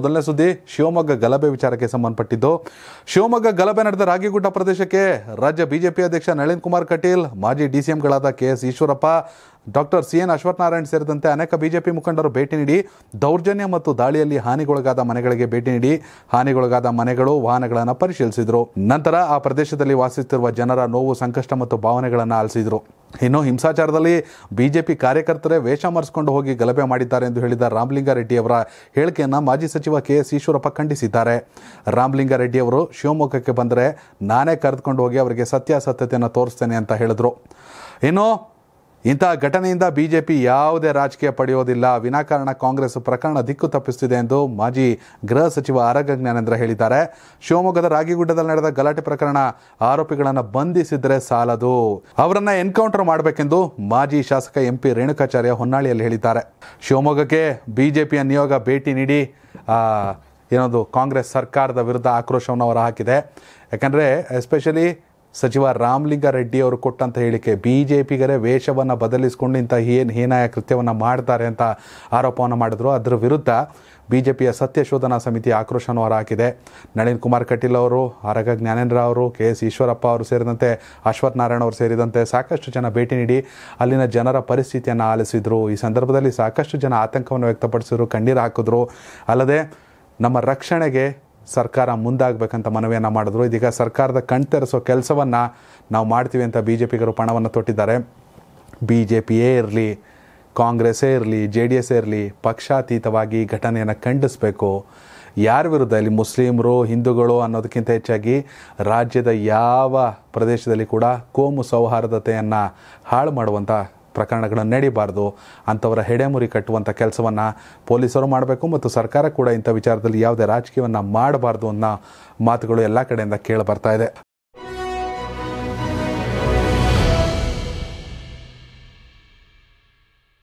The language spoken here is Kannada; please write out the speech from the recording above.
ಮೊದಲನೇ ಸುದ್ದಿ ಶಿವಮೊಗ್ಗ ಗಲಭೆ ವಿಚಾರಕ್ಕೆ ಸಂಬಂಧಪಟ್ಟಿದ್ದು ಶಿವಮೊಗ್ಗ ಗಲಭೆ ನಡೆದ ರಾಗಿಗುಡ್ಡ ಪ್ರದೇಶಕ್ಕೆ ರಾಜ್ಯ ಬಿಜೆಪಿ ಅಧ್ಯಕ್ಷ ನಳಿನ್ ಕುಮಾರ್ ಕಟೀಲ್ ಮಾಜಿ ಡಿಸಿಎಂಗಳಾದ KS Eshwarappa doctor C N Ashwathnarayan ಸೇರಿದಂತೆ ಅನೇಕ ಬಿಜೆಪಿ ಮುಖಂಡರು ಭೇಟಿ ನೀಡಿ ದೌರ್ಜನ್ಯ ಮತ್ತು ದಾಳಿಯಲ್ಲಿ ಹಾನಿಗೊಳಗಾದ ಮನೆಗಳಿಗೆ ಭೇಟಿ ನೀಡಿ ಹಾನಿಗೊಳಗಾದ ಮನೆಗಳು ವಾಹನಗಳನ್ನು ಪರಿಶೀಲಿಸಿದರು ನಂತರ ಆ ಪ್ರದೇಶದಲ್ಲಿ ವಾಸಿಸುತ್ತಿರುವ ಜನರ ನೋವು ಸಂಕಷ್ಟ ಮತ್ತು ಭಾವನೆಗಳನ್ನು ಆಲಿಸಿದರು ಇನ್ನು ಹಿಂಸಾಚಾರದಲ್ಲಿ ಬಿಜೆಪಿ ಕಾರ್ಯಕರ್ತರೇ ವೇಷ ಮರೆಸಿಕೊಂಡು ಹೋಗಿ ಗಲಭೆ ಮಾಡಿದ್ದಾರೆ ಎಂದು ಹೇಳಿದ ಅವರ ಹೇಳಿಕೆಯನ್ನು ಮಾಜಿ ಸಚಿವ ಕೆ ಎಸ್ ಈಶ್ವರಪ್ಪ ಖಂಡಿಸಿದ್ದಾರೆ ಅವರು ಶಿವಮೊಗ್ಗಕ್ಕೆ ಬಂದರೆ ನಾನೇ ಕರೆದುಕೊಂಡು ಹೋಗಿ ಅವರಿಗೆ ಸತ್ಯಾಸತ್ಯತೆಯನ್ನು ತೋರಿಸ್ತೇನೆ ಅಂತ ಹೇಳಿದರು ಇನ್ನು ಇಂತಹ ಘಟನೆಯಿಂದ ಬಿಜೆಪಿ ಯಾವುದೇ ರಾಜಕೀಯ ಪಡೆಯೋದಿಲ್ಲ ವಿನಾಕಾರಣ ಕಾಂಗ್ರೆಸ್ ಪ್ರಕರಣ ದಿಕ್ಕು ತಪ್ಪಿಸುತ್ತಿದೆ ಎಂದು ಮಾಜಿ ಗೃಹ ಸಚಿವ ಆರಗ ಜ್ಞಾನೇಂದ್ರ ಹೇಳಿದ್ದಾರೆ ಶಿವಮೊಗ್ಗದ ರಾಗಿಗುಡ್ಡದಲ್ಲಿ ನಡೆದ ಗಲಾಟೆ ಪ್ರಕರಣ ಆರೋಪಿಗಳನ್ನು ಬಂಧಿಸಿದ್ರೆ ಸಾಲದು ಅವರನ್ನ ಎನ್ಕೌಂಟರ್ ಮಾಡಬೇಕೆಂದು ಮಾಜಿ ಶಾಸಕ ಎಂಪಿ ರೇಣುಕಾಚಾರ್ಯ ಹೊನ್ನಾಳಿಯಲ್ಲಿ ಹೇಳಿದ್ದಾರೆ ಶಿವಮೊಗ್ಗಕ್ಕೆ ಬಿಜೆಪಿಯ ನಿಯೋಗ ಭೇಟಿ ನೀಡಿ ಏನದು ಕಾಂಗ್ರೆಸ್ ಸರ್ಕಾರದ ವಿರುದ್ಧ ಆಕ್ರೋಶವನ್ನು ಅವರು ಹಾಕಿದೆ ಯಾಕಂದರೆ ಎಸ್ಪೆಷಲಿ ಸಚಿವ ರಾಮಲಿಂಗಾರೆಡ್ಡಿ ಅವರು ಕೊಟ್ಟಂತ ಹೇಳಿಕೆ ಬಿ ಜೆ ಪಿಗರೇ ವೇಷವನ್ನು ಬದಲಿಸಿಕೊಂಡು ಇಂಥ ಏನು ಹೀನಾಯ ಕೃತ್ಯವನ್ನು ಮಾಡ್ತಾರೆ ಅಂತ ಆರೋಪವನ್ನು ಮಾಡಿದ್ರು ಅದರ ವಿರುದ್ಧ ಬಿ ಜೆ ಪಿಯ ಸತ್ಯಶೋಧನಾ ಸಮಿತಿ ಆಕ್ರೋಶನೂ ಹೊರಹಾಕಿದೆ ನಳಿನ್ ಕುಮಾರ್ ಕಟೀಲ್ ಅವರು ಆರಗ ಜ್ಞಾನೇಂದ್ರ ಅವರು ಕೆ ಎಸ್ ಈಶ್ವರಪ್ಪ ಅವರು ಸೇರಿದಂತೆ ಅಶ್ವಥ್ ನಾರಾಯಣ ಅವರು ಸೇರಿದಂತೆ ಸಾಕಷ್ಟು ಜನ ಭೇಟಿ ನೀಡಿ ಅಲ್ಲಿನ ಜನರ ಪರಿಸ್ಥಿತಿಯನ್ನು ಆಲಿಸಿದರು ಈ ಸಂದರ್ಭದಲ್ಲಿ ಸಾಕಷ್ಟು ಜನ ಆತಂಕವನ್ನು ವ್ಯಕ್ತಪಡಿಸಿದ್ರು ಕಣ್ಣೀರು ಹಾಕಿದ್ರು ಅಲ್ಲದೆ ನಮ್ಮ ರಕ್ಷಣೆಗೆ ಸರ್ಕಾರ ಮುಂದಾಗಬೇಕಂತ ಮನವಿಯನ್ನು ಮಾಡಿದ್ರು ಇದೀಗ ಸರ್ಕಾರದ ಕಣ್ತೆರೆಸೋ ಕೆಲಸವನ್ನು ನಾವು ಮಾಡ್ತೀವಿ ಅಂತ ಬಿ ಜೆ ಪಿಗರು ಪಣವನ್ನು ತೊಟ್ಟಿದ್ದಾರೆ ಬಿ ಜೆ ಪಿಯೇ ಇರಲಿ ಕಾಂಗ್ರೆಸ್ಸೇ ಇರಲಿ ಜೆ ಡಿ ಎಸ್ಸೇ ಇರಲಿ ಪಕ್ಷಾತೀತವಾಗಿ ಘಟನೆಯನ್ನು ಖಂಡಿಸಬೇಕು ಯಾರ ವಿರುದ್ಧ ಇಲ್ಲಿ ಮುಸ್ಲಿಮರು ಹಿಂದೂಗಳು ಅನ್ನೋದಕ್ಕಿಂತ ಹೆಚ್ಚಾಗಿ ರಾಜ್ಯದ ಯಾವ ಪ್ರದೇಶದಲ್ಲಿ ಕೂಡ ಕೋಮು ಸೌಹಾರ್ದತೆಯನ್ನು ಹಾಳು ಮಾಡುವಂಥ ಪ್ರಕರಣಗಳನ್ನು ನಡೀಬಾರ್ದು ಅಂಥವರ ಹೆಡೆಮುರಿ ಕಟ್ಟುವಂಥ ಕೆಲಸವನ್ನು ಪೊಲೀಸರು ಮಾಡಬೇಕು ಮತ್ತು ಸರ್ಕಾರ ಕೂಡ ಇಂಥ ವಿಚಾರದಲ್ಲಿ ಯಾವುದೇ ರಾಜಕೀಯವನ್ನು ಮಾಡಬಾರ್ದು ಅನ್ನೋ ಮಾತುಗಳು ಎಲ್ಲ ಕಡೆಯಿಂದ ಕೇಳಿ ಬರ್ತಾ ಇದೆ